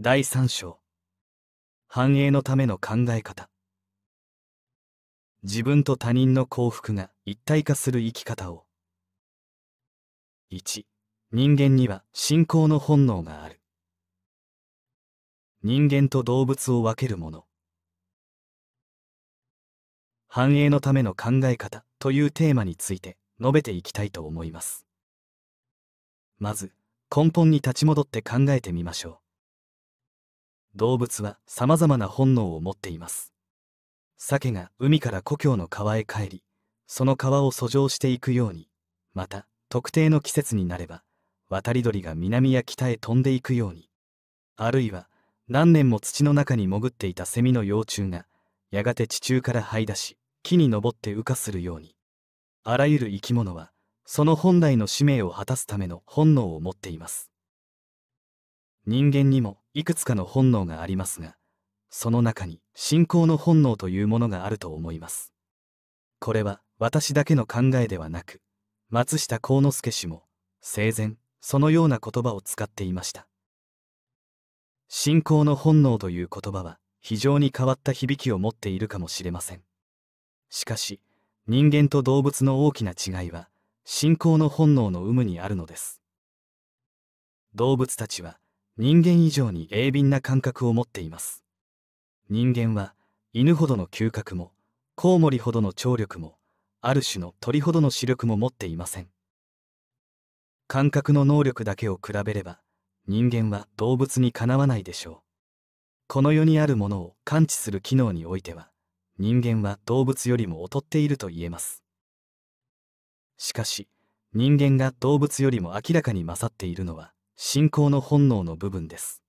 第三章繁栄のための考え方自分と他人の幸福が一体化する生き方を1人間には信仰の本能がある人間と動物を分けるもの繁栄のための考え方というテーマについて述べていきたいと思いますまず根本に立ち戻って考えてみましょう動物は様々な本能を持っています鮭が海から故郷の川へ帰りその川を遡上していくようにまた特定の季節になれば渡り鳥が南や北へ飛んでいくようにあるいは何年も土の中に潜っていたセミの幼虫がやがて地中から這い出し木に登って羽化するようにあらゆる生き物はその本来の使命を果たすための本能を持っています人間にもいくつかの本能がありますがその中に信仰の本能というものがあると思いますこれは私だけの考えではなく松下幸之助氏も生前そのような言葉を使っていました信仰の本能という言葉は非常に変わった響きを持っているかもしれませんしかし人間と動物の大きな違いは信仰の本能の有無にあるのです動物たちは人間以上に鋭敏な感覚を持っています人間は犬ほどの嗅覚もコウモリほどの聴力もある種の鳥ほどの視力も持っていません感覚の能力だけを比べれば人間は動物にかなわないでしょうこの世にあるものを感知する機能においては人間は動物よりも劣っていると言えますしかし人間が動物よりも明らかに勝っているのは信仰の本能の部分です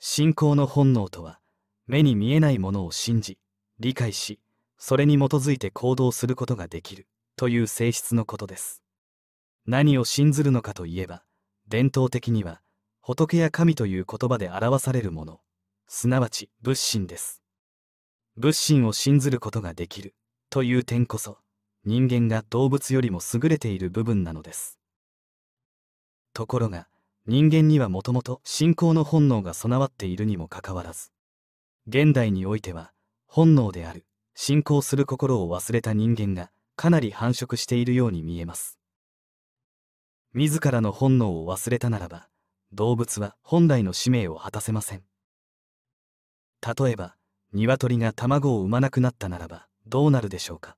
信仰の本能とは目に見えないものを信じ理解しそれに基づいて行動することができるという性質のことです何を信ずるのかといえば伝統的には仏や神という言葉で表されるものすなわち仏心です仏心を信ずることができるという点こそ人間が動物よりも優れている部分なのですところが人間にはもともと信仰の本能が備わっているにもかかわらず現代においては本能である信仰する心を忘れた人間がかなり繁殖しているように見えます自らの本能を忘れたならば動物は本来の使命を果たせません例えば鶏が卵を産まなくなったならばどうなるでしょうか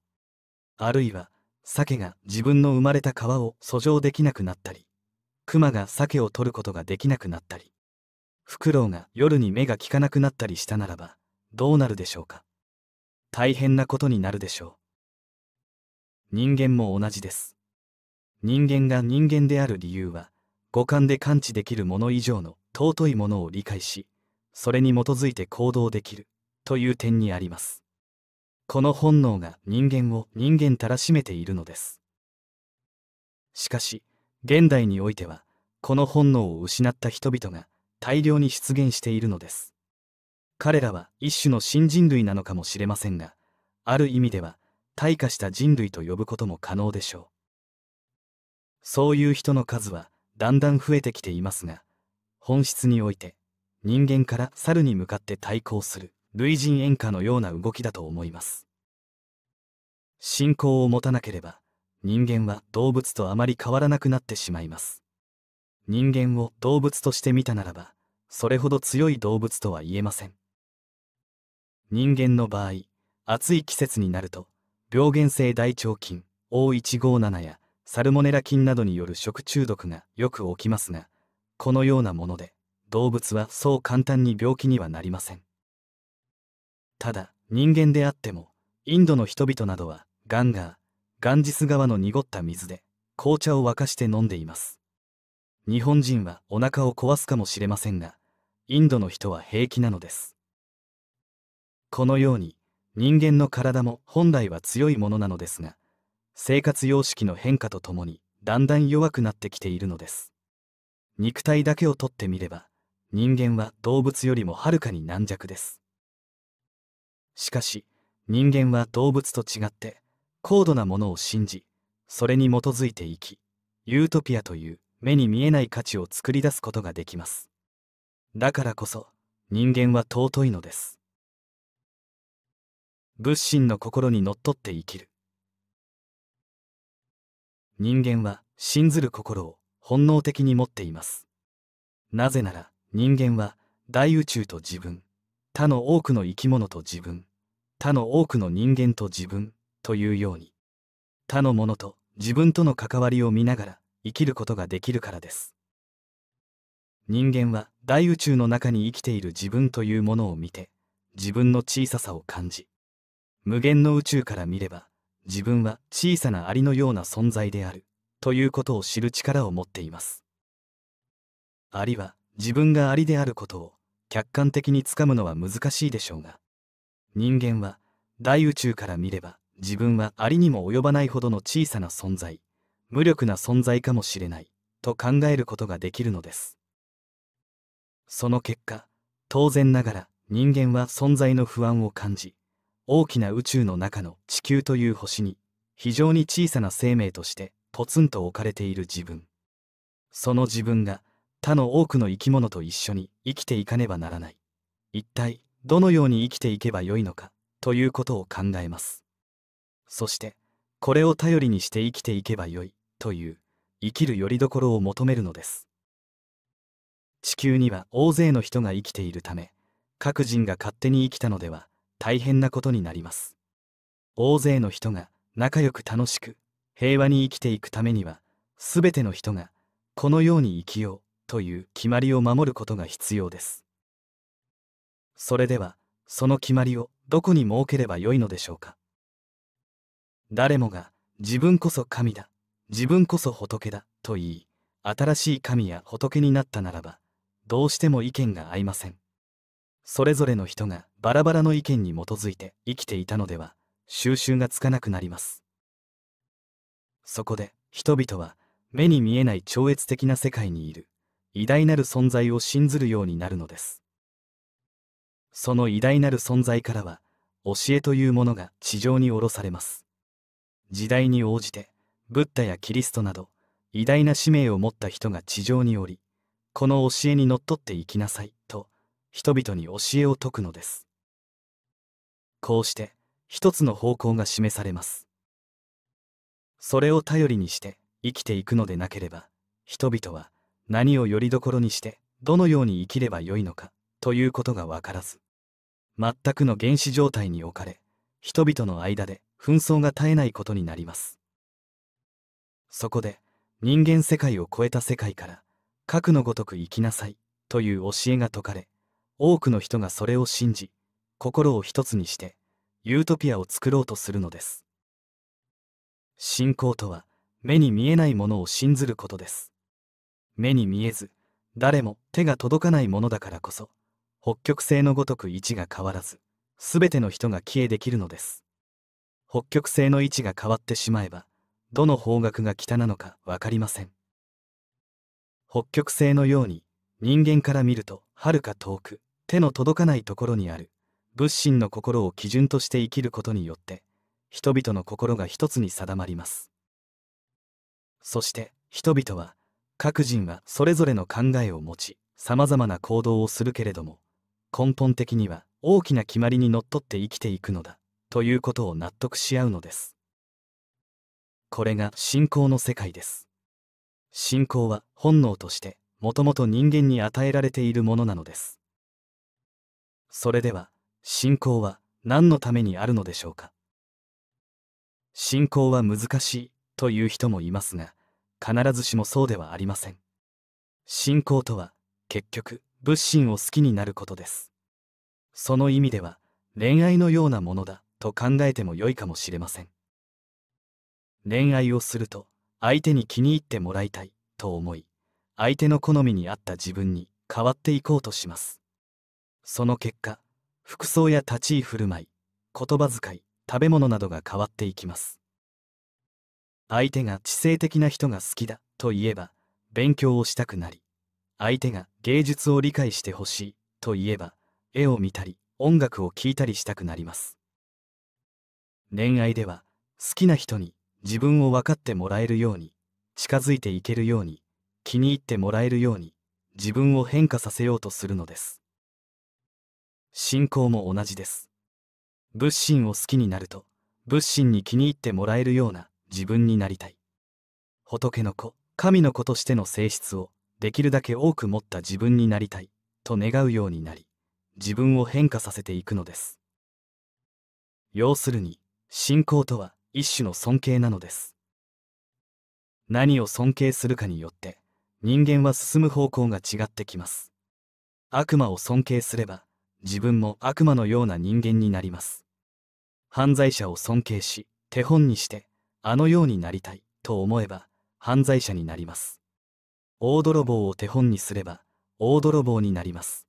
あるいは鮭が自分の生まれた川を遡上できなくなったり熊が鮭を取ることができなくなったりフクロウが夜に目が利かなくなったりしたならばどうなるでしょうか大変なことになるでしょう人間も同じです人間が人間である理由は五感で感知できるもの以上の尊いものを理解しそれに基づいて行動できるという点にありますこの本能が人間を人間たらしめているのですしかし現代においてはこの本能を失った人々が大量に出現しているのです彼らは一種の新人類なのかもしれませんがある意味では退化した人類と呼ぶことも可能でしょうそういう人の数はだんだん増えてきていますが本質において人間から猿に向かって対抗する類人演歌のような動きだと思います信仰を持たなければ人間は動物とあまり変わらなくなってしまいます。人間を動物として見たならば、それほど強い動物とは言えません。人間の場合、暑い季節になると、病原性大腸菌 O157 やサルモネラ菌などによる食中毒がよく起きますが、このようなもので、動物はそう簡単に病気にはなりません。ただ、人間であっても、インドの人々などは、ガンガー、ガンジス川の濁った水で紅茶を沸かして飲んでいます日本人はお腹を壊すかもしれませんがインドの人は平気なのですこのように人間の体も本来は強いものなのですが生活様式の変化とともにだんだん弱くなってきているのです肉体だけをとってみれば人間は動物よりもはるかに軟弱ですしかし人間は動物と違って高度なものを信じそれに基づいていきユートピアという目に見えない価値を作り出すことができますだからこそ人間は尊いのです仏心の心にのっとって生きる人間は信ずる心を本能的に持っていますなぜなら人間は大宇宙と自分他の多くの生き物と自分他の多くの人間と自分というように他のものと自分との関わりを見ながら生きることができるからです人間は大宇宙の中に生きている自分というものを見て自分の小ささを感じ無限の宇宙から見れば自分は小さなアリのような存在であるということを知る力を持っていますアリは自分がアリであることを客観的につかむのは難しいでしょうが人間は大宇宙から見れば自分はありにも及ばないほどの小さな存在無力な存在かもしれないと考えることができるのですその結果当然ながら人間は存在の不安を感じ大きな宇宙の中の地球という星に非常に小さな生命としてポツンと置かれている自分その自分が他の多くの生き物と一緒に生きていかねばならない一体どのように生きていけばよいのかということを考えますそしてこれを頼りにして生きていけばよいという生きるよりどころを求めるのです地球には大勢の人が生きているため各人が勝手に生きたのでは大変なことになります大勢の人が仲良く楽しく平和に生きていくためには全ての人がこのように生きようという決まりを守ることが必要ですそれではその決まりをどこに設ければよいのでしょうか誰もが自分こそ神だ自分こそ仏だと言い新しい神や仏になったならばどうしても意見が合いませんそれぞれの人がバラバラの意見に基づいて生きていたのでは収拾がつかなくなりますそこで人々は目に見えない超越的な世界にいる偉大なる存在を信ずるようになるのですその偉大なる存在からは教えというものが地上に降ろされます時代に応じてブッダやキリストなど偉大な使命を持った人が地上におりこの教えにのっとっていきなさいと人々に教えを説くのですこうして一つの方向が示されますそれを頼りにして生きていくのでなければ人々は何をよりどころにしてどのように生きればよいのかということが分からず全くの原始状態に置かれ人々の間で紛争が絶えないことになりますそこで人間世界を超えた世界から核のごとく生きなさいという教えが説かれ多くの人がそれを信じ心を一つにしてユートピアを作ろうとするのです信仰とは目に見えないものを信ずることです目に見えず誰も手が届かないものだからこそ北極星のごとく位置が変わらず全ての人が帰依できるのです北極星の位置が変わってしまえばどの方角が北なのか分かりません北極星のように人間から見るとはるか遠く手の届かないところにある仏心の心を基準として生きることによって人々の心が一つに定まりますそして人々は各人はそれぞれの考えを持ちさまざまな行動をするけれども根本的には大きな決まりにのっとって生きていくのだということを納得し合うのですこれが信仰の世界です信仰は本能としてもともと人間に与えられているものなのですそれでは信仰は何のためにあるのでしょうか信仰は難しいという人もいますが必ずしもそうではありません信仰とは結局仏心を好きになることですその意味では恋愛のようなものだと考えても良いかもしれません恋愛をすると相手に気に入ってもらいたいと思い相手の好みに合った自分に変わっていこうとしますその結果服装や立ち居振る舞い言葉遣い食べ物などが変わっていきます相手が知性的な人が好きだと言えば勉強をしたくなり相手が芸術を理解してほしいと言えば絵を見たり音楽を聴いたりしたくなります恋愛では好きな人に自分を分かってもらえるように近づいていけるように気に入ってもらえるように自分を変化させようとするのです信仰も同じです仏心を好きになると仏心に気に入ってもらえるような自分になりたい仏の子神の子としての性質をできるだけ多く持った自分になりたいと願うようになり自分を変化させていくのです要するに信仰とは一種の尊敬なのです何を尊敬するかによって人間は進む方向が違ってきます悪魔を尊敬すれば自分も悪魔のような人間になります犯罪者を尊敬し手本にしてあのようになりたいと思えば犯罪者になります大泥棒を手本にすれば大泥棒になります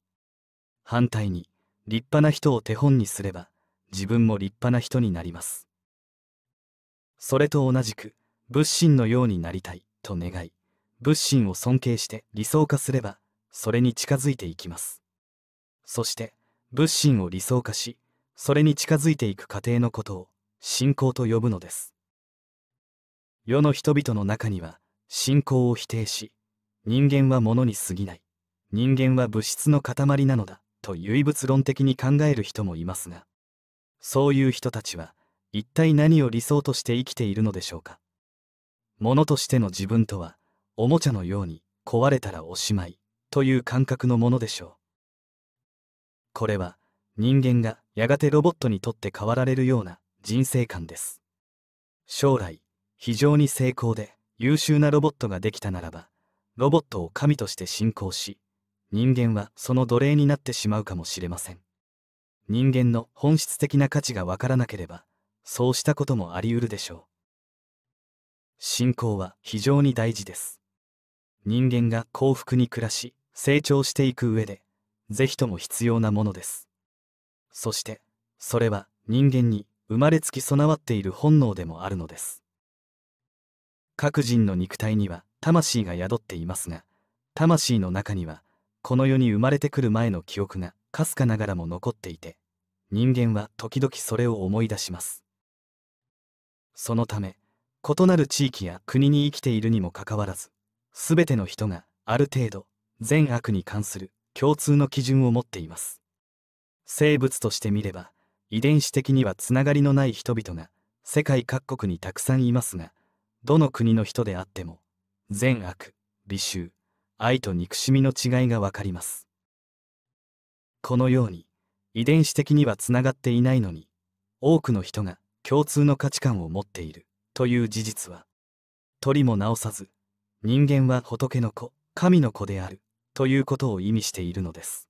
反対に立派な人を手本にすれば自分も立派な人になりますそれと同じく仏心のようになりたいと願い仏心を尊敬して理想化すればそれに近づいていきますそして仏心を理想化しそれに近づいていく過程のことを信仰と呼ぶのです世の人々の中には信仰を否定し人間は物に過ぎない人間は物質の塊なのだと唯物論的に考える人もいますがそういう人たちは一体何を理想として生きているのでしょうか物としての自分とはおもちゃのように壊れたらおしまいという感覚のものでしょうこれは人間がやがてロボットにとって変わられるような人生観です将来非常に成功で優秀なロボットができたならばロボットを神として信仰し人間はその奴隷になってしまうかもしれません人間の本質的な価値がわからなければそうしたこともありうるでしょう信仰は非常に大事です人間が幸福に暮らし成長していく上で是非とも必要なものですそしてそれは人間に生まれつき備わっている本能でもあるのです各人の肉体には魂が宿っていますが魂の中にはこの世に生まれてくる前の記憶がかすかながらも残っていて人間は時々それを思い出しますそのため異なる地域や国に生きているにもかかわらず全ての人がある程度善悪に関する共通の基準を持っています生物として見れば遺伝子的にはつながりのない人々が世界各国にたくさんいますがどの国の人であっても善悪美醜愛と憎しみの違いが分かりますこのように遺伝子的にはつながっていないのに多くの人が共通の価値観を持っているという事実は取りも直さず人間は仏の子神の子であるということを意味しているのです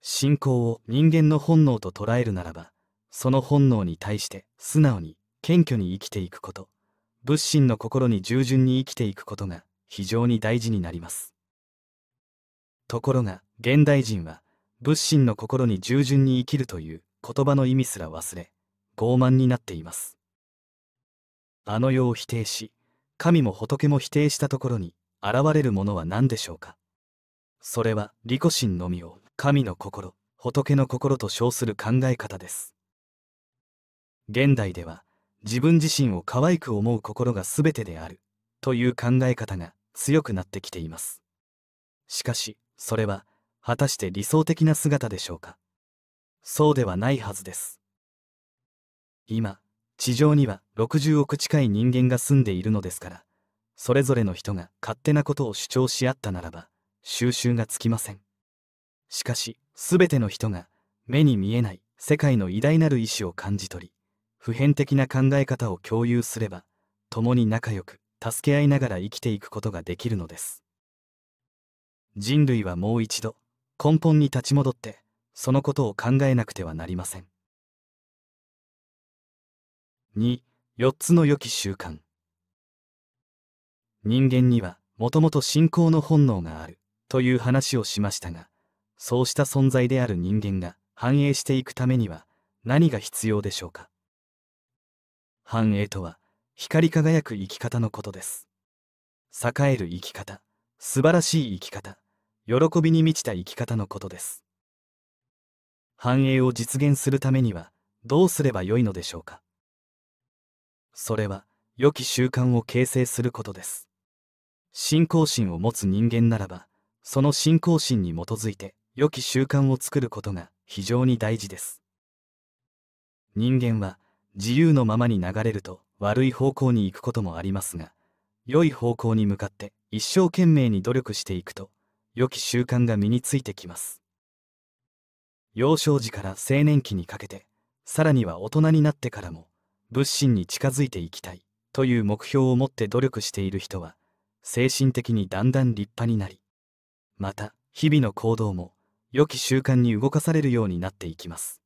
信仰を人間の本能と捉えるならばその本能に対して素直に謙虚に生きていくこと仏心の心に従順に生きていくことが非常に大事になりますところが現代人は仏心の心に従順に生きるという言葉の意味すら忘れ傲慢になっていますあの世を否定し神も仏も否定したところに現れるものは何でしょうかそれは利己心のみを神の心仏の心と称する考え方です現代では自分自身を可愛く思う心が全てであるという考え方が強くなってきていますしかしそれは果たして理想的な姿でしょうかそうではないはずです今地上には60億近い人間が住んでいるのですからそれぞれの人が勝手なことを主張し合ったならば収拾がつきませんしかし全ての人が目に見えない世界の偉大なる意志を感じ取り普遍的な考え方を共有すれば共に仲良く助け合いながら生きていくことができるのです人類はもう一度根本に立ち戻ってそのことを考えなくてはなりません24つの良き習慣人間にはもともと信仰の本能があるという話をしましたがそうした存在である人間が繁栄していくためには何が必要でしょうか繁栄とは光り輝く生き方のことです栄える生き方素晴らしい生き方喜びに満ちた生き方のことです繁栄を実現するためにはどうすればよいのでしょうかそれは良き習慣を形成することです信仰心を持つ人間ならばその信仰心に基づいて良き習慣を作ることが非常に大事です人間は自由のままに流れると悪い方向に行くこともありますが良い方向に向かって一生懸命に努力していくと良き習慣が身についてきます幼少時から青年期にかけてさらには大人になってからも仏心に近づいていきたいという目標を持って努力している人は精神的にだんだん立派になりまた日々の行動も良き習慣に動かされるようになっていきます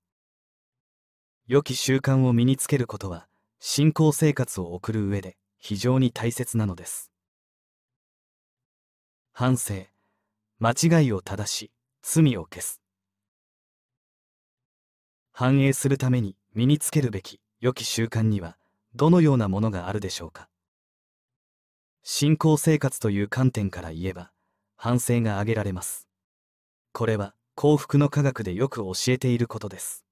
良き習慣を身につけることは信仰生活を送る上で非常に大切なのです反省間違いを正し罪を消す繁栄するために身につけるべき良き習慣にはどのようなものがあるでしょうか信仰生活という観点から言えば反省が挙げられますこれは幸福の科学でよく教えていることです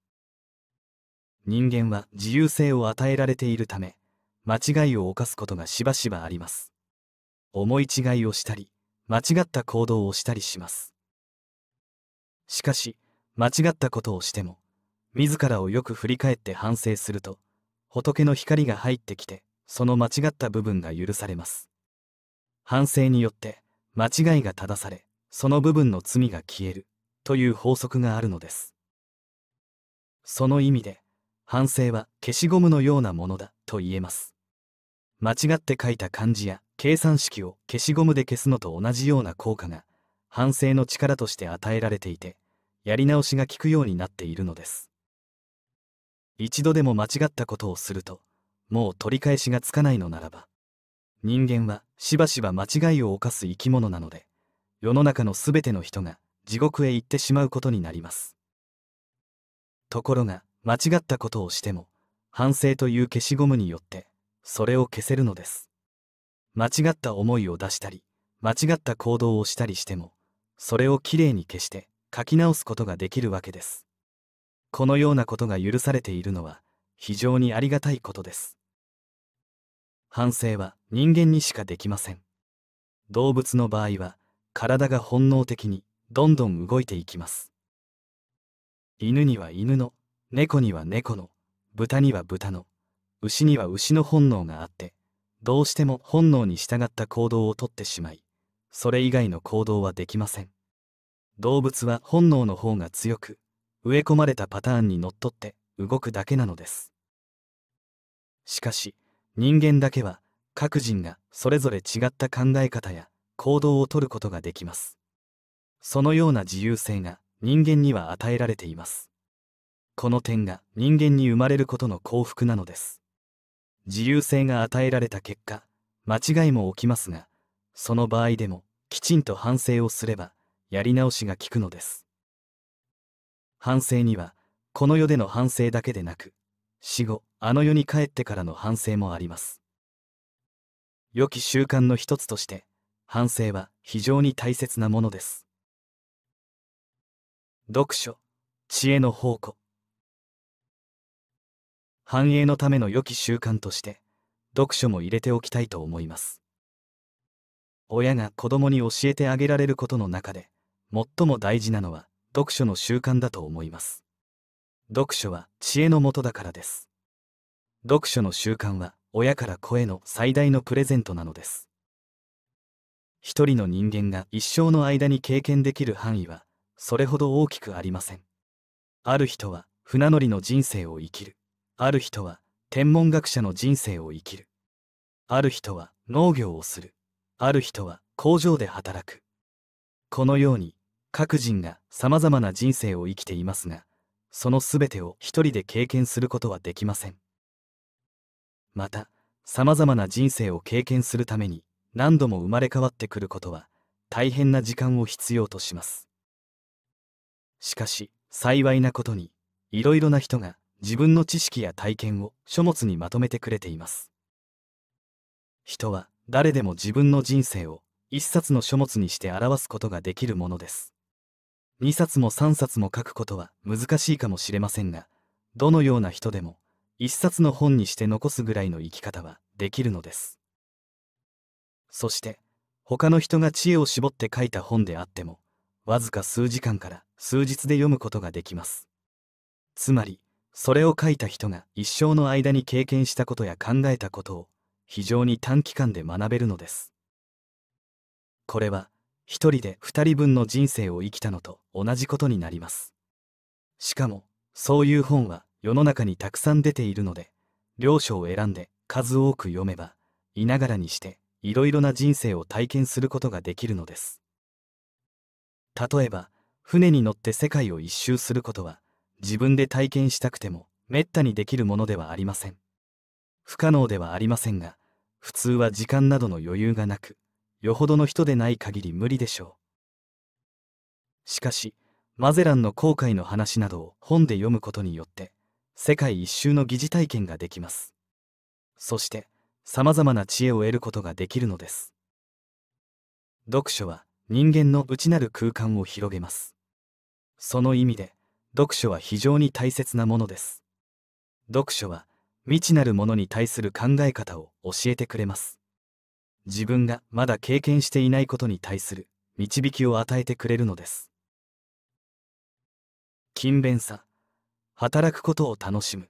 人間は自由性を与えられているため間違いを犯すことがしばしばあります思い違いをしたり間違った行動をしたりしますしかし間違ったことをしても自らをよく振り返って反省すると仏の光が入ってきてその間違った部分が許されます反省によって間違いが正されその部分の罪が消えるという法則があるのですその意味で反省は消しゴムのようなものだと言えます間違って書いた漢字や計算式を消しゴムで消すのと同じような効果が反省の力として与えられていてやり直しが効くようになっているのです一度でも間違ったことをするともう取り返しがつかないのならば人間はしばしば間違いを犯す生き物なので世の中の全ての人が地獄へ行ってしまうことになりますところが間違ったことをしても反省という消しゴムによってそれを消せるのです間違った思いを出したり、間違った行動をしたりしても、それをきれいに消して書き直すことができるわけです。このようなことが許されているのは、非常にありがたいことです。反省は人間にしかできません。動物の場合は、体が本能的にどんどん動いていきます。犬には犬の、猫には猫の、豚には豚の、牛には牛の本能があって、どうしても本能に従った行動をとってしまいそれ以外の行動はできません動物は本能の方が強く植え込まれたパターンにのっとって動くだけなのですしかし人間だけは各人がそれぞれ違った考え方や行動をとることができますそのような自由性が人間には与えられていますこの点が人間に生まれることの幸福なのです自由性が与えられた結果間違いも起きますがその場合でもきちんと反省をすればやり直しが効くのです反省にはこの世での反省だけでなく死後あの世に帰ってからの反省もあります良き習慣の一つとして反省は非常に大切なものです読書知恵の宝庫繁栄のための良き習慣として読書も入れておきたいと思います親が子供に教えてあげられることの中で最も大事なのは読書の習慣だと思います読書は知恵のもとだからです読書の習慣は親から子への最大のプレゼントなのです一人の人間が一生の間に経験できる範囲はそれほど大きくありませんある人は船乗りの人生を生きるある人は天文学者の人生を生きるある人は農業をするある人は工場で働くこのように各人がさまざまな人生を生きていますがその全てを一人で経験することはできませんまたさまざまな人生を経験するために何度も生まれ変わってくることは大変な時間を必要としますしかし幸いなことにいろいろな人が自分の知識や体験を書物にまとめてくれています人は誰でも自分の人生を1冊の書物にして表すことができるものです2冊も3冊も書くことは難しいかもしれませんがどのような人でも1冊の本にして残すぐらいの生き方はできるのですそして他の人が知恵を絞って書いた本であってもわずか数時間から数日で読むことができますつまりそれを書いた人が一生の間に経験したことや考えたことを非常に短期間で学べるのですこれは一人で二人分の人生を生きたのと同じことになりますしかもそういう本は世の中にたくさん出ているので両書を選んで数多く読めばいながらにしていろいろな人生を体験することができるのです例えば船に乗って世界を一周することは自分で体験したくてもめったにできるものではありません不可能ではありませんが普通は時間などの余裕がなくよほどの人でない限り無理でしょうしかしマゼランの航海の話などを本で読むことによって世界一周の疑似体験ができますそしてさまざまな知恵を得ることができるのです読書は人間の内なる空間を広げますその意味で読書は非常に大切なものです読書は未知なるものに対する考え方を教えてくれます自分がまだ経験していないことに対する導きを与えてくれるのです勤勉さ働くことを楽しむ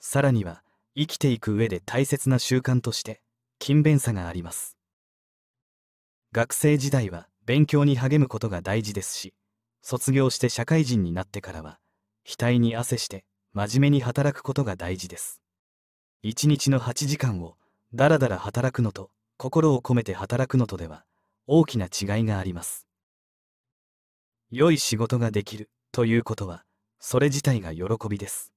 さらには生きていく上で大切な習慣として勤勉さがあります学生時代は勉強に励むことが大事ですし卒業して社会人になってからは、額に汗して真面目に働くことが大事です。一日の8時間をだらだら働くのと、心を込めて働くのとでは、大きな違いがあります。良い仕事ができるということは、それ自体が喜びです。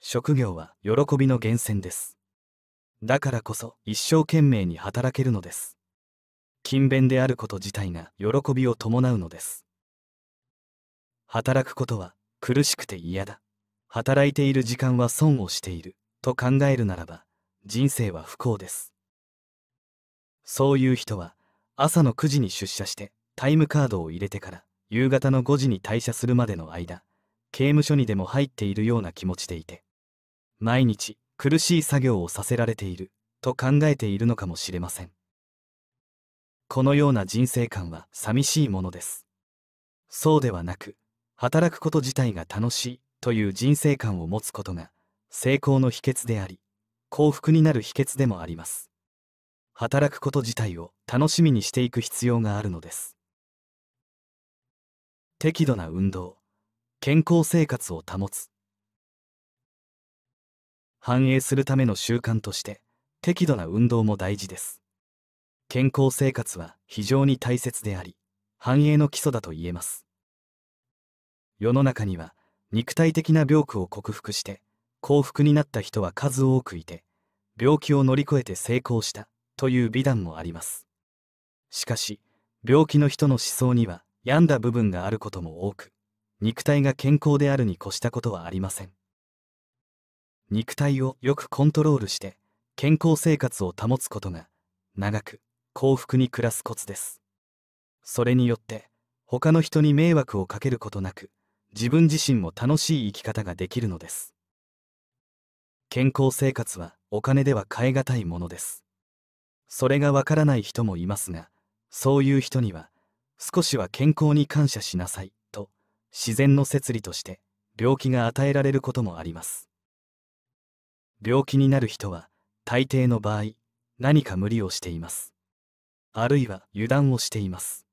職業は喜びの源泉です。だからこそ一生懸命に働けるのです。勤勉であること自体が喜びを伴うのです。働くことは苦しくて嫌だ。働いている時間は損をしていると考えるならば人生は不幸です。そういう人は朝の9時に出社してタイムカードを入れてから夕方の5時に退社するまでの間刑務所にでも入っているような気持ちでいて毎日苦しい作業をさせられていると考えているのかもしれませんこのような人生観は寂しいものですそうではなく働くこと自体が楽しいという人生観を持つことが成功の秘訣であり幸福になる秘訣でもあります働くこと自体を楽しみにしていく必要があるのです適度な運動健康生活を保つ繁栄するための習慣として適度な運動も大事です健康生活は非常に大切であり繁栄の基礎だと言えます世の中には肉体的な病苦を克服して幸福になった人は数多くいて病気を乗り越えて成功したという美談もありますしかし病気の人の思想には病んだ部分があることも多く肉体が健康であるに越したことはありません肉体をよくコントロールして健康生活を保つことが長く幸福に暮らすコツですそれによって他の人に迷惑をかけることなく自分自身も楽しい生き方ができるのです健康生活はお金では買い難いものですそれがわからない人もいますがそういう人には少しは健康に感謝しなさいと自然の摂理として病気が与えられることもあります病気になる人は大抵の場合何か無理をしていますあるいは油断をしています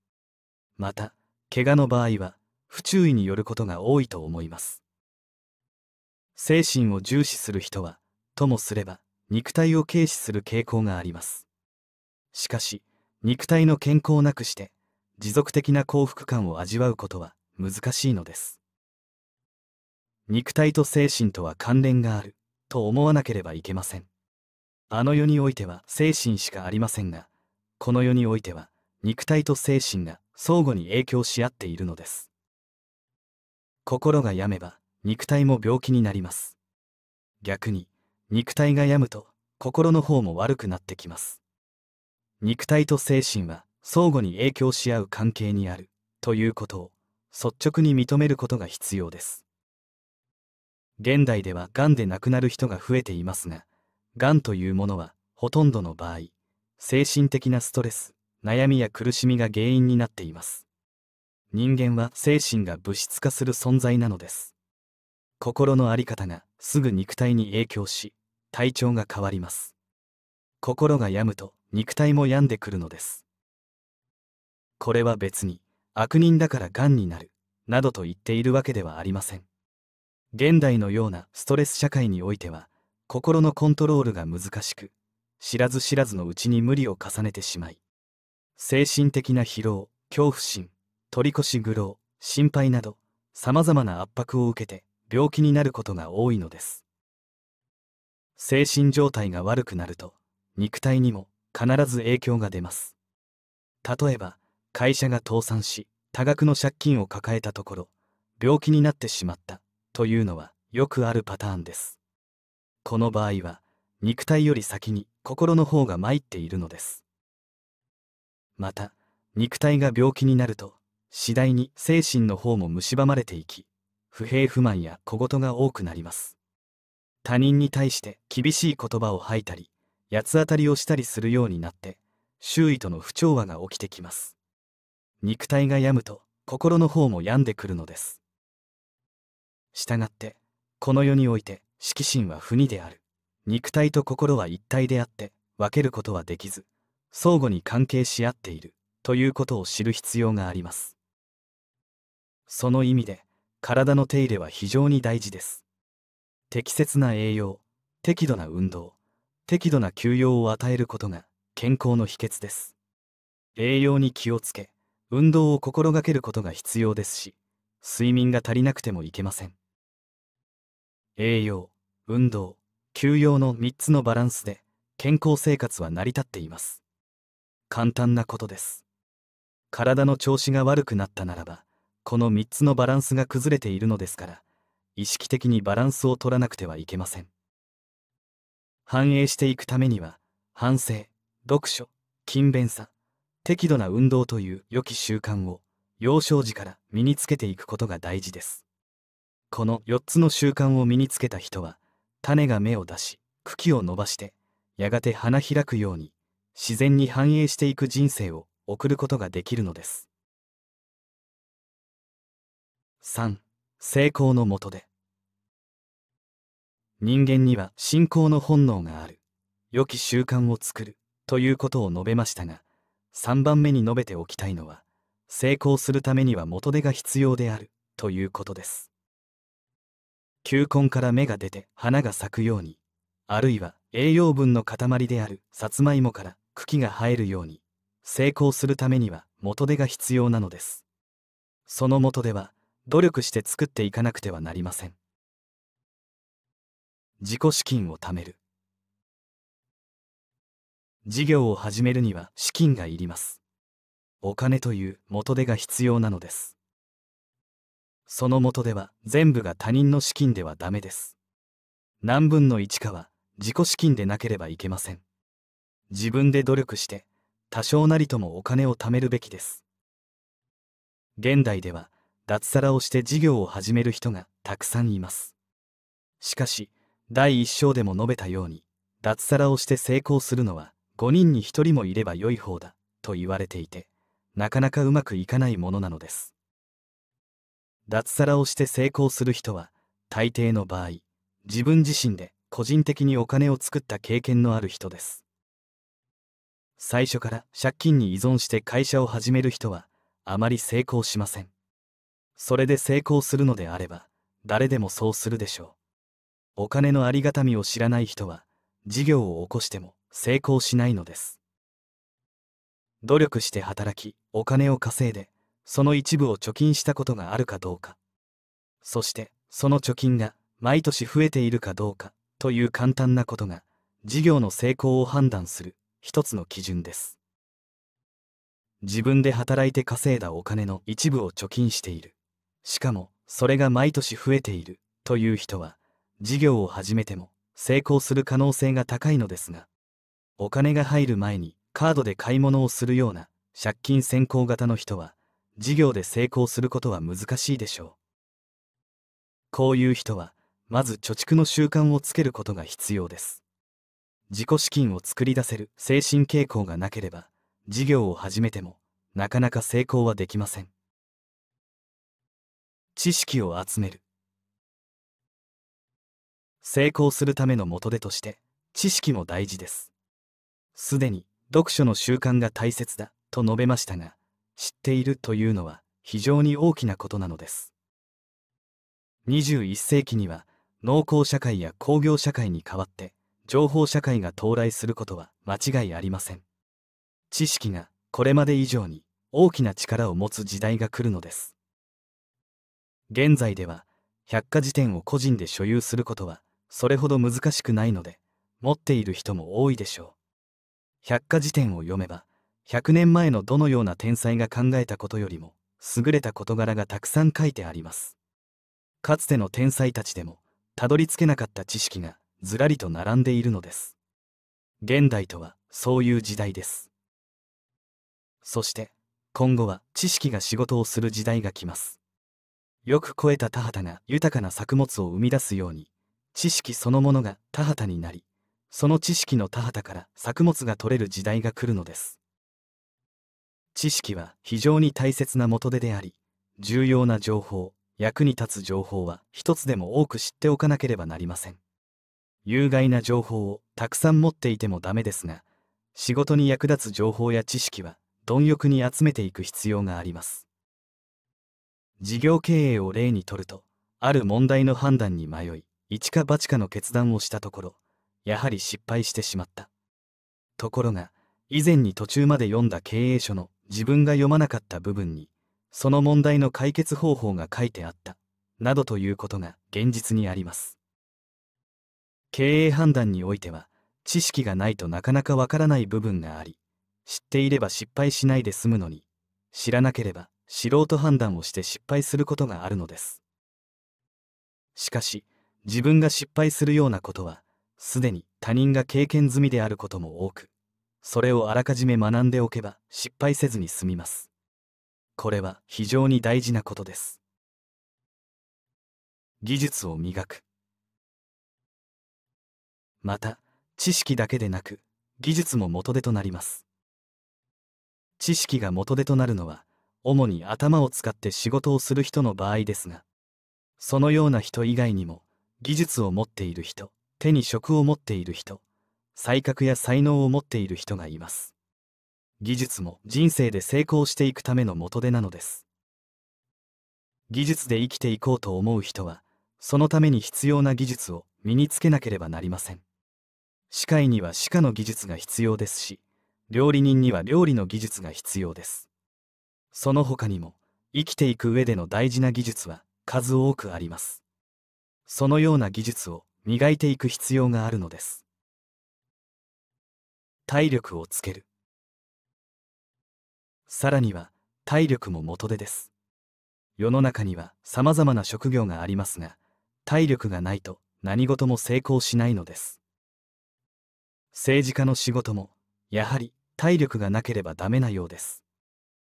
また怪我の場合は不注意によることが多いと思います精神を重視する人はともすれば肉体を軽視する傾向がありますしかし肉体の健康をなくして持続的な幸福感を味わうことは難しいのです肉体と精神とは関連があると思わなければいけませんあの世においては精神しかありませんがこの世においては肉体と精神が相互に影響し合っているのです心が病めば肉体も病気になります逆に肉体が病むと心の方も悪くなってきます肉体と精神は相互に影響し合う関係にあるということを率直に認めることが必要です現代ではがんで亡くなる人が増えていますががんというものはほとんどの場合精神的なストレス悩みや苦しみが原因になっています人間は精神が物質化する存在なのです心の在り方がすぐ肉体に影響し体調が変わります心が病むと肉体も病んでくるのですこれは別に悪人だから癌になるなどと言っているわけではありません現代のようなストレス社会においては心のコントロールが難しく知らず知らずのうちに無理を重ねてしまい精神的な疲労恐怖心取り越し苦労心配などさまざまな圧迫を受けて病気になることが多いのです精神状態が悪くなると肉体にも必ず影響が出ます例えば会社が倒産し多額の借金を抱えたところ病気になってしまったというのはよくあるパターンですこの場合は肉体より先に心の方が参っているのですまた肉体が病気になると次第に精神の方も蝕まれていき不平不満や小言が多くなります他人に対して厳しい言葉を吐いたり八つ当たりをしたりするようになって周囲との不調和が起きてきます肉体が病むと心の方も病んでくるのですしたがってこの世において色心は不二である肉体と心は一体であって分けることはできず相互に関係し合っているということを知る必要がありますその意味で体の手入れは非常に大事です適切な栄養適度な運動適度な休養を与えることが健康の秘訣です栄養に気をつけ運動を心がけることが必要ですし睡眠が足りなくてもいけません栄養運動休養の3つのバランスで健康生活は成り立っています簡単なことです体の調子が悪くなったならばこの3つのバランスが崩れているのですから意識的にバランスを取らなくてはいけません反映していくためには反省読書勤勉さ適度な運動という良き習慣を幼少時から身につけていくことが大事ですこの4つの習慣を身につけた人は種が芽を出し茎を伸ばしてやがて花開くように自然に繁栄していく人生を送ることができるのです3成功のもとで人間には信仰の本能がある良き習慣を作るということを述べましたが3番目に述べておきたいのは成功するためには元手が必要であるということです球根から芽が出て花が咲くようにあるいは栄養分の塊であるさつまいもから茎が生えるように成功するためには元手が必要なのですその元手は努力して作っていかなくてはなりません自己資金を貯める事業を始めるには資金がいりますお金という元手が必要なのですその元手は全部が他人の資金ではダメです何分の1かは自己資金でなければいけません自分で努力して多少なりともお金を貯めるべきです現代では脱サラをして事業を始める人がたくさんいますしかし第1章でも述べたように脱サラをして成功するのは5人に1人もいれば良い方だと言われていてなかなかうまくいかないものなのです脱サラをして成功する人は大抵の場合自分自身で個人的にお金を作った経験のある人です最初から借金に依存して会社を始める人はあまり成功しませんそれで成功するのであれば、誰でもそうするでしょう。お金のありがたみを知らない人は、事業を起こしても成功しないのです。努力して働き、お金を稼いで、その一部を貯金したことがあるかどうか。そして、その貯金が毎年増えているかどうかという簡単なことが、事業の成功を判断する一つの基準です。自分で働いて稼いだお金の一部を貯金している。しかもそれが毎年増えているという人は事業を始めても成功する可能性が高いのですがお金が入る前にカードで買い物をするような借金先行型の人は事業で成功することは難しいでしょうこういう人はまず貯蓄の習慣をつけることが必要です自己資金を作り出せる精神傾向がなければ事業を始めてもなかなか成功はできません知識を集める成功するための元手として知識も大事ですすでに読書の習慣が大切だと述べましたが知っているというのは非常に大きなことなのです21世紀には農耕社会や工業社会に代わって情報社会が到来することは間違いありません知識がこれまで以上に大きな力を持つ時代が来るのです現在では百科事典を個人で所有することはそれほど難しくないので持っている人も多いでしょう百科事典を読めば100年前のどのような天才が考えたことよりも優れた事柄がたくさん書いてありますかつての天才たちでもたどり着けなかった知識がずらりと並んでいるのです現代とはそういう時代ですそして今後は知識が仕事をする時代が来ますよく肥えた田畑が豊かな作物を生み出すように知識そのものが田畑になりその知識の田畑から作物が取れる時代が来るのです知識は非常に大切な元手であり重要な情報役に立つ情報は一つでも多く知っておかなければなりません有害な情報をたくさん持っていてもダメですが仕事に役立つ情報や知識は貪欲に集めていく必要があります事業経営を例にとると、ある問題の判断に迷い、一か八かの決断をしたところ、やはり失敗してしまった。ところが、以前に途中まで読んだ経営書の自分が読まなかった部分に、その問題の解決方法が書いてあった、などということが現実にあります。経営判断においては、知識がないとなかなかわからない部分があり、知っていれば失敗しないで済むのに、知らなければ素人判断をして失敗することがあるのですしかし自分が失敗するようなことはすでに他人が経験済みであることも多くそれをあらかじめ学んでおけば失敗せずに済みますこれは非常に大事なことです技術を磨くまた知識だけでなく技術も元手となります知識が元手となるのは主に頭を使って仕事をする人の場合ですが、そのような人以外にも、技術を持っている人、手に職を持っている人、才覚や才能を持っている人がいます。技術も人生で成功していくための元手なのです。技術で生きていこうと思う人は、そのために必要な技術を身につけなければなりません。歯科医には歯科の技術が必要ですし、料理人には料理の技術が必要です。その他にも生きていく上での大事な技術は数多くありますそのような技術を磨いていく必要があるのです体力をつけるさらには体力も元手です世の中には様々な職業がありますが体力がないと何事も成功しないのです政治家の仕事もやはり体力がなければダメなようです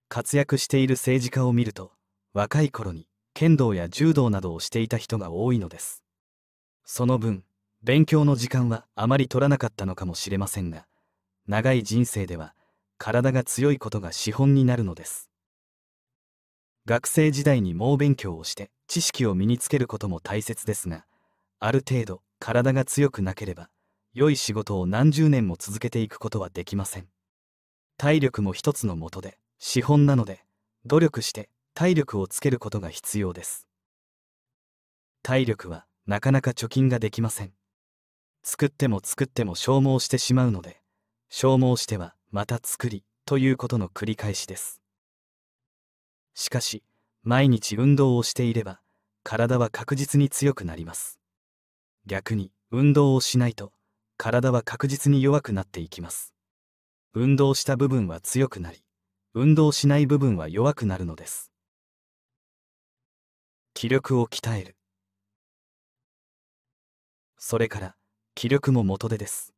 活躍している政治家を見ると若い頃に剣道や柔道などをしていた人が多いのですその分勉強の時間はあまり取らなかったのかもしれませんが長い人生では体が強いことが資本になるのです学生時代に猛勉強をして知識を身につけることも大切ですがある程度体が強くなければ良い仕事を何十年も続けていくことはできません体力も一つのもとで資本なので努力して体力をつけることが必要です体力はなかなか貯金ができません作っても作っても消耗してしまうので消耗してはまた作りということの繰り返しですしかし毎日運動をしていれば体は確実に強くなります逆に運動をしないと体は確実に弱くなっていきます運動した部分は強くなり運動しない部分は弱くなるのです気力を鍛えるそれから気力も元手です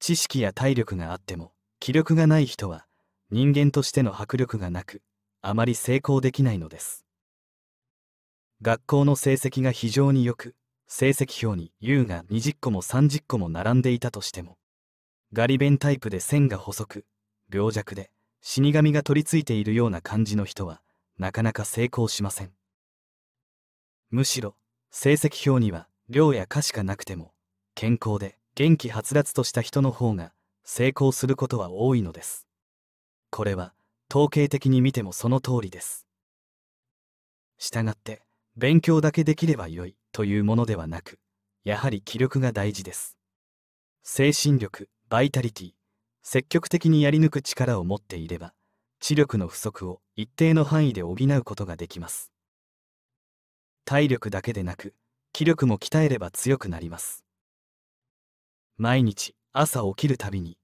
知識や体力があっても気力がない人は人間としての迫力がなくあまり成功できないのです学校の成績が非常によく成績表に U が20個も30個も並んでいたとしてもガリ弁タイプで線が細く病弱で死神が取り付いているような感じの人はなかなか成功しませんむしろ成績表には量や価しかなくても健康で元気はつらつとした人の方が成功することは多いのですこれは統計的に見てもその通りですしたがって勉強だけできればよいというものではなくやはり気力が大事です精神力バイタリティ積極的にやり抜く力を持っていれば知力の不足を一定の範囲で補うことができます体力だけでなく気力も鍛えれば強くなります毎日朝起きるたびに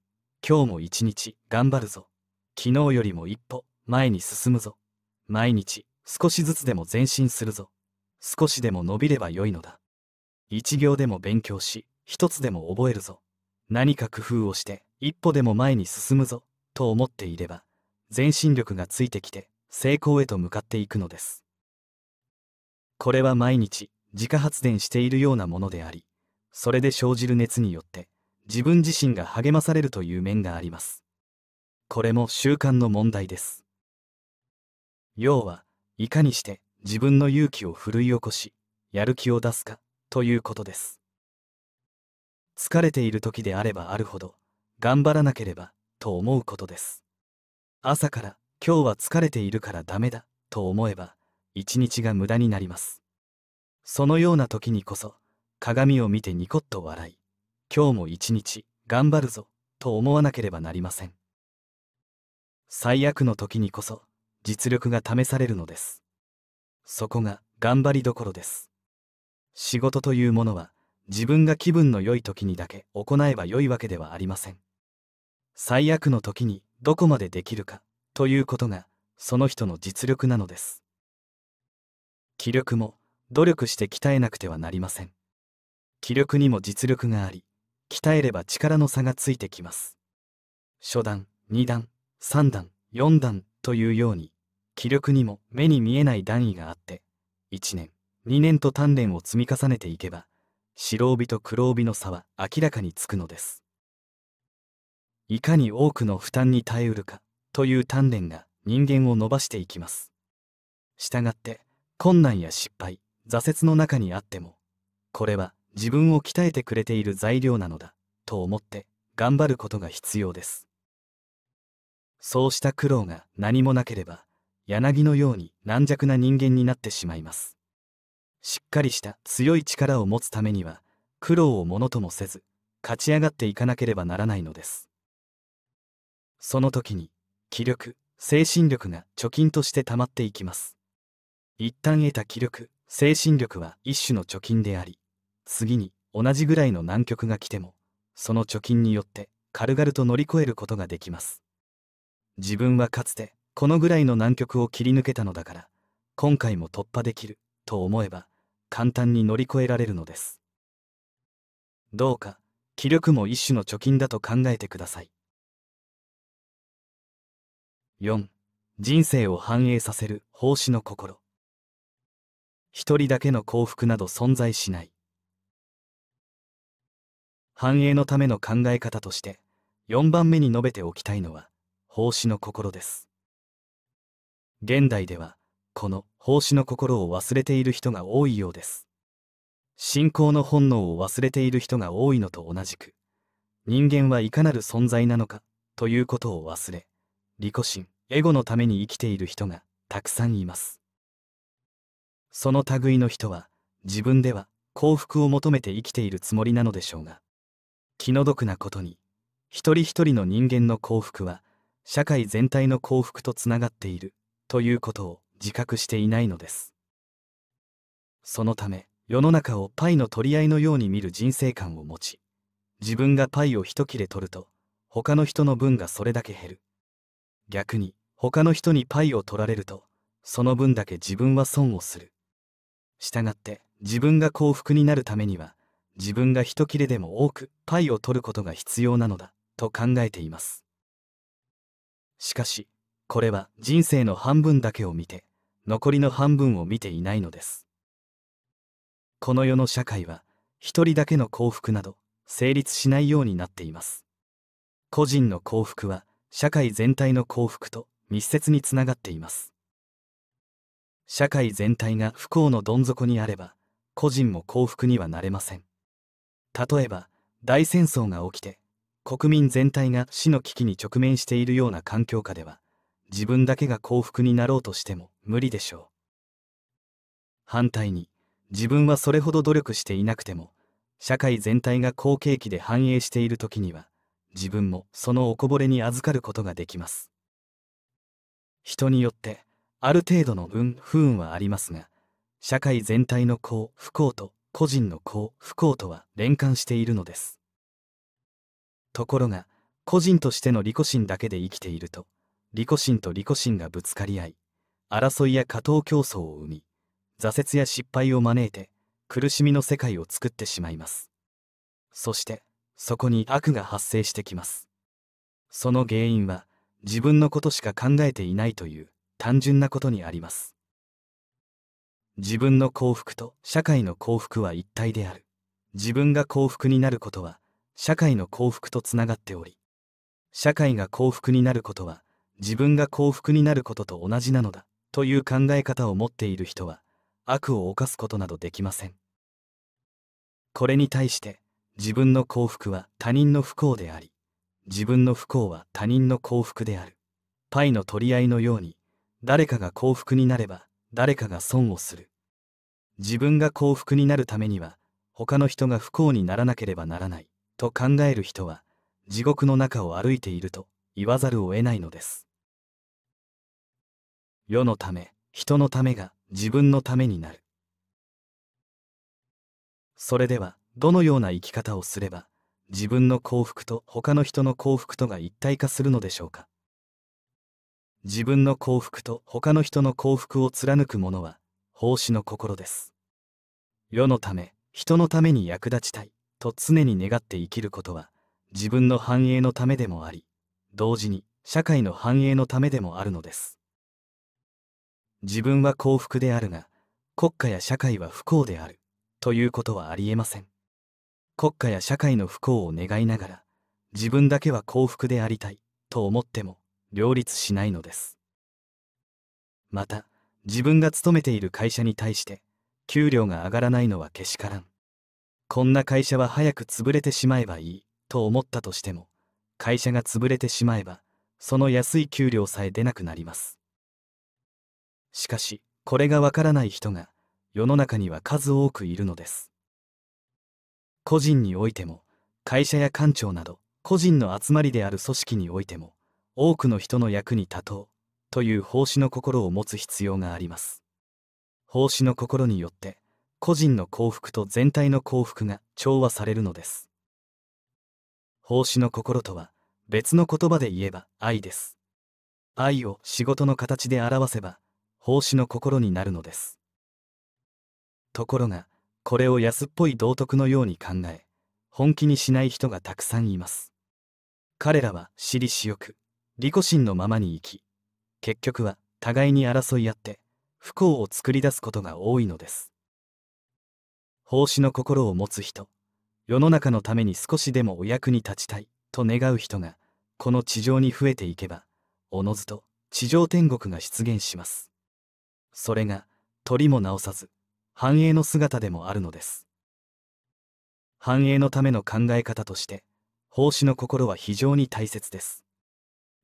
今日も一日頑張るぞ昨日よりも一歩前に進むぞ毎日少しずつでも前進するぞ少しでも伸びればよいのだ一行でも勉強し一つでも覚えるぞ何か工夫をして一歩でも前に進むぞと思っていれば全身力がついてきて成功へと向かっていくのですこれは毎日自家発電しているようなものでありそれで生じる熱によって自分自身が励まされるという面がありますこれも習慣の問題です要はいかにして自分の勇気を奮い起こしやる気を出すかということです疲れている時であればあるほど頑張らなければと思うことです朝から今日は疲れているからダメだと思えば一日が無駄になりますそのような時にこそ鏡を見てニコッと笑い今日も一日頑張るぞと思わなければなりません最悪の時にこそ実力が試されるのですそこが頑張りどころです仕事というものは自分が気分の良い時にだけ行えば良いわけではありません最悪の時にどこまでできるかということがその人の実力なのです気力も努力して鍛えなくてはなりません気力にも実力があり鍛えれば力の差がついてきます初段2段3段4段というように気力にも目に見えない段位があって1年2年と鍛錬を積み重ねていけば白帯と黒帯の差は明らかにつくのですいかに多くの負担に耐えうるかという鍛錬が人間を伸ばしていきますしたがって困難や失敗挫折の中にあってもこれは自分を鍛えてくれている材料なのだと思って頑張ることが必要ですそうした苦労が何もなければ柳のように軟弱な人間になってしまいますしっかりした強い力を持つためには苦労をものともせず勝ち上がっていかなければならないのですその時に気力精神力が貯金として溜まっていきます一旦得た気力精神力は一種の貯金であり次に同じぐらいの難局が来てもその貯金によって軽々と乗り越えることができます自分はかつてこのぐらいの難局を切り抜けたのだから今回も突破できると思えば簡単に乗り越えられるのですどうか気力も一種の貯金だと考えてください4人生を反映させる奉仕の心一人だけの幸福など存在しない繁栄のための考え方として4番目に述べておきたいのは奉仕の心です現代ではこの奉仕の心を忘れている人が多いようです信仰の本能を忘れている人が多いのと同じく人間はいかなる存在なのかということを忘れ利己心エゴのために生きている人がたくさんいますその類の人は自分では幸福を求めて生きているつもりなのでしょうが気の毒なことに一人一人の人間の幸福は社会全体の幸福とつながっているということを自覚していないのですそのため世の中をパイの取り合いのように見る人生観を持ち自分がパイを一切れ取ると他の人の分がそれだけ減る逆に他の人にパイを取られるとその分だけ自分は損をする従って自分が幸福になるためには自分が一切れでも多くパイを取ることが必要なのだと考えていますしかしこれは人生の半分だけを見て残りの半分を見ていないのですこの世の社会は一人だけの幸福など成立しないようになっています個人の幸福は社会全体の幸福と密接につながっています社会全体が不幸のどん底にあれば個人も幸福にはなれません例えば大戦争が起きて国民全体が死の危機に直面しているような環境下では自分だけが幸福になろうとしても無理でしょう。反対に、自分はそれほど努力していなくても、社会全体が好景気で繁栄している時には、自分もそのおこぼれに預かることができます。人によって、ある程度の運、不運はありますが、社会全体の幸、不幸と個人の幸、不幸とは連関しているのです。ところが、個人としての利己心だけで生きていると、利己心と利己心がぶつかり合い争いや過当競争を生み挫折や失敗を招いて苦しみの世界を作ってしまいますそしてそこに悪が発生してきますその原因は自分のことしか考えていないという単純なことにあります自分の幸福と社会の幸福は一体である自分が幸福になることは社会の幸福とつながっており社会が幸福になることは自分が幸福になることと同じなのだという考え方を持っている人は悪を犯すことなどできませんこれに対して自分の幸福は他人の不幸であり自分の不幸は他人の幸福であるパイの取り合いのように誰かが幸福になれば誰かが損をする自分が幸福になるためには他の人が不幸にならなければならないと考える人は地獄の中を歩いていると言わざるを得ないのです世のため人のためが自分のためになるそれではどのような生き方をすれば自分の幸福と他の人の幸福とが一体化するのでしょうか自分の幸福と他の人の幸福を貫く者は奉仕の心です世のため人のために役立ちたいと常に願って生きることは自分の繁栄のためでもあり同時に社会の繁栄のためでもあるのです自分は幸福であるが国家や社会は不幸であるということはありえません国家や社会の不幸を願いながら自分だけは幸福でありたいと思っても両立しないのですまた自分が勤めている会社に対して給料が上がらないのはけしからんこんな会社は早く潰れてしまえばいいと思ったとしても会社が潰れてしまえばその安い給料さえ出なくなりますしかしこれがわからない人が世の中には数多くいるのです個人においても会社や官庁など個人の集まりである組織においても多くの人の役に立とうという奉仕の心を持つ必要があります奉仕の心によって個人の幸福と全体の幸福が調和されるのです奉仕の心とは別の言葉で言えば愛です愛を仕事の形で表せば奉仕の心になるのですところがこれを安っぽい道徳のように考え本気にしない人がたくさんいます彼らは私利私欲利己心のままに生き結局は互いに争い合って不幸を作り出すことが多いのです奉仕の心を持つ人世の中のために少しでもお役に立ちたいと願う人がこの地上に増えていけばおのずと地上天国が出現しますそれが鳥も直さず繁栄の姿でもあるのです繁栄のための考え方として奉仕の心は非常に大切です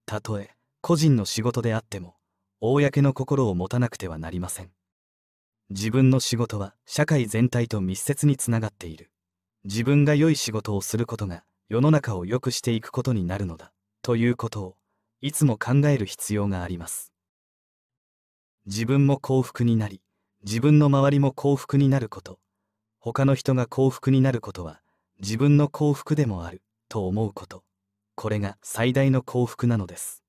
たとえ個人の仕事であっても公の心を持たなくてはなりません自分の仕事は社会全体と密接につながっている自分が良い仕事をすることが世の中を良くしていくことになるのだということをいつも考える必要があります自分も幸福になり自分の周りも幸福になること他の人が幸福になることは自分の幸福でもあると思うことこれが最大の幸福なのです